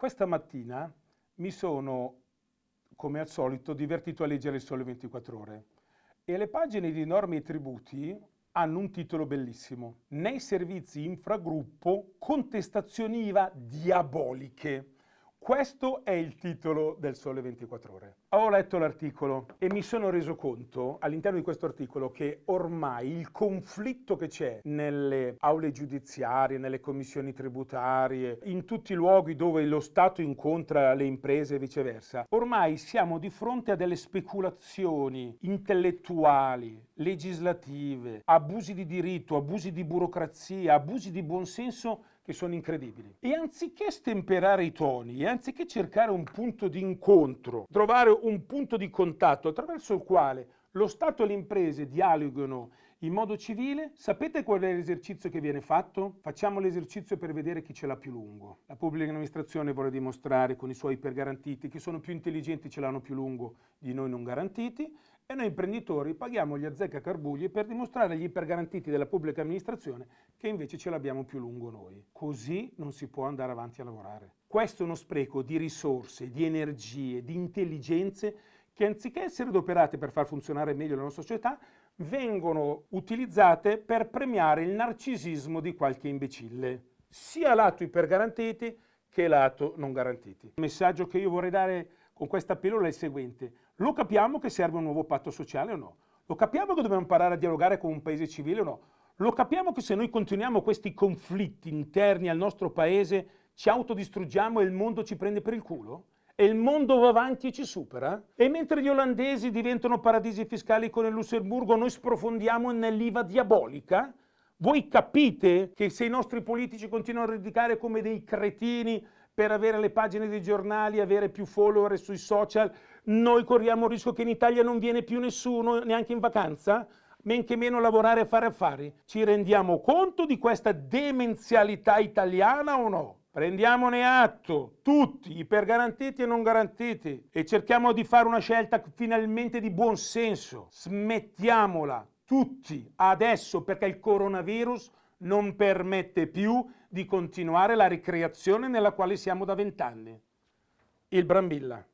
Questa mattina mi sono, come al solito, divertito a leggere il Sole 24 Ore e le pagine di norme e tributi hanno un titolo bellissimo. Nei servizi infragruppo contestazioni IVA diaboliche. Questo è il titolo del Sole 24 Ore. Ho letto l'articolo e mi sono reso conto all'interno di questo articolo che ormai il conflitto che c'è nelle aule giudiziarie, nelle commissioni tributarie, in tutti i luoghi dove lo Stato incontra le imprese e viceversa, ormai siamo di fronte a delle speculazioni intellettuali, legislative, abusi di diritto, abusi di burocrazia, abusi di buonsenso che sono incredibili. E anziché stemperare i toni, e anziché cercare un punto di incontro, trovare un punto di contatto attraverso il quale lo Stato e le imprese dialogano in modo civile, sapete qual è l'esercizio che viene fatto? Facciamo l'esercizio per vedere chi ce l'ha più lungo. La pubblica amministrazione vuole dimostrare con i suoi ipergarantiti che sono più intelligenti, e ce l'hanno più lungo di noi non garantiti e noi imprenditori paghiamo gli azzecca carbugli per dimostrare agli ipergarantiti della pubblica amministrazione che invece ce l'abbiamo più lungo noi. Così non si può andare avanti a lavorare. Questo è uno spreco di risorse, di energie, di intelligenze che anziché essere adoperate per far funzionare meglio la nostra società, vengono utilizzate per premiare il narcisismo di qualche imbecille, sia lato ipergarantiti che lato non garantiti. Il messaggio che io vorrei dare con questa pillola è il seguente. Lo capiamo che serve un nuovo patto sociale o no? Lo capiamo che dobbiamo imparare a dialogare con un paese civile o no? Lo capiamo che se noi continuiamo questi conflitti interni al nostro paese ci autodistruggiamo e il mondo ci prende per il culo? e il mondo va avanti e ci supera? E mentre gli olandesi diventano paradisi fiscali con il Lussemburgo, noi sprofondiamo nell'IVA diabolica? Voi capite che se i nostri politici continuano a ridicare come dei cretini per avere le pagine dei giornali, avere più follower sui social, noi corriamo il rischio che in Italia non viene più nessuno, neanche in vacanza? men che meno lavorare e fare affari. Ci rendiamo conto di questa demenzialità italiana o no? Prendiamone atto, tutti, i per garantiti e non garantiti, e cerchiamo di fare una scelta finalmente di buon senso. Smettiamola, tutti, adesso, perché il coronavirus non permette più di continuare la ricreazione nella quale siamo da vent'anni. Il Brambilla.